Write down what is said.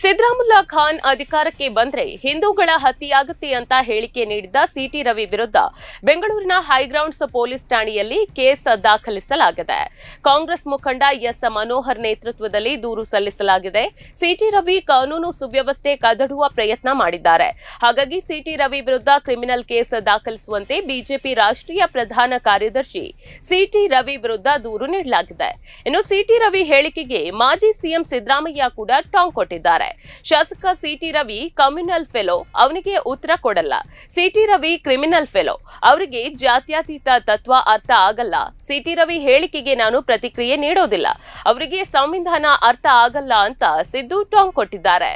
ಸಿದ್ದರಾಮುಲ್ಲಾ ಖಾನ್ ಅಧಿಕಾರಕ್ಕೆ ಬಂದ್ರೆ ಹಿಂದೂಗಳ ಹತ್ಯೆಯಾಗುತ್ತೆ ಅಂತ ಹೇಳಿಕೆ ನೀಡಿದ್ದ ಸಿಟಿ ರವಿ ವಿರುದ್ಧ ಬೆಂಗಳೂರಿನ ಹೈಗ್ರೌಂಡ್ಸ್ ಪೊಲೀಸ್ ಠಾಣೆಯಲ್ಲಿ ಕೇಸ್ ದಾಖಲಿಸಲಾಗಿದೆ ಕಾಂಗ್ರೆಸ್ ಮುಖಂಡ ಎಸ್ ಮನೋಹರ್ ನೇತೃತ್ವದಲ್ಲಿ ದೂರು ಸಲ್ಲಿಸಲಾಗಿದೆ ಸಿಟಿ ರವಿ ಕಾನೂನು ಸುವ್ಯವಸ್ಥೆ ಕದಡುವ ಪ್ರಯತ್ನ ಮಾಡಿದ್ದಾರೆ ಹಾಗಾಗಿ ಸಿಟಿ ರವಿ ವಿರುದ್ಧ ಕ್ರಿಮಿನಲ್ ಕೇಸ್ ದಾಖಲಿಸುವಂತೆ ಬಿಜೆಪಿ ರಾಷ್ಟ್ರೀಯ ಪ್ರಧಾನ ಕಾರ್ಯದರ್ಶಿ ಸಿಟಿ ರವಿ ವಿರುದ್ಧ ದೂರು ನೀಡಲಾಗಿದೆ ಇನ್ನು ಸಿಟಿ ರವಿ ಹೇಳಿಕೆಗೆ ಮಾಜಿ ಸಿಎಂ ಸಿದ್ದರಾಮಯ್ಯ ಕೂಡ ಟಾಂಗ್ ಕೊಟ್ಟಿದ್ದಾರೆ ಹೇಳಿದ್ದಾರೆ ಶಾಸಕ ಸಿಟಿ ರವಿ ಕಮ್ಯುನಲ್ ಫೆಲೋ ಅವನಿಗೆ ಉತ್ತರ ಕೊಡಲ್ಲ ಸಿಟಿ ರವಿ ಕ್ರಿಮಿನಲ್ ಫೆಲೋ ಅವರಿಗೆ ಜಾತ್ಯತೀತ ತತ್ವ ಅರ್ಥ ಆಗಲ್ಲ ಸಿಟಿ ರವಿ ಹೇಳಿಕೆಗೆ ನಾನು ಪ್ರತಿಕ್ರಿಯೆ ನೀಡೋದಿಲ್ಲ ಅವರಿಗೆ ಸಂವಿಧಾನ ಅರ್ಥ ಆಗಲ್ಲ ಅಂತ ಸಿದ್ದು ಟಾಂಗ್ ಕೊಟ್ಟಿದ್ದಾರೆ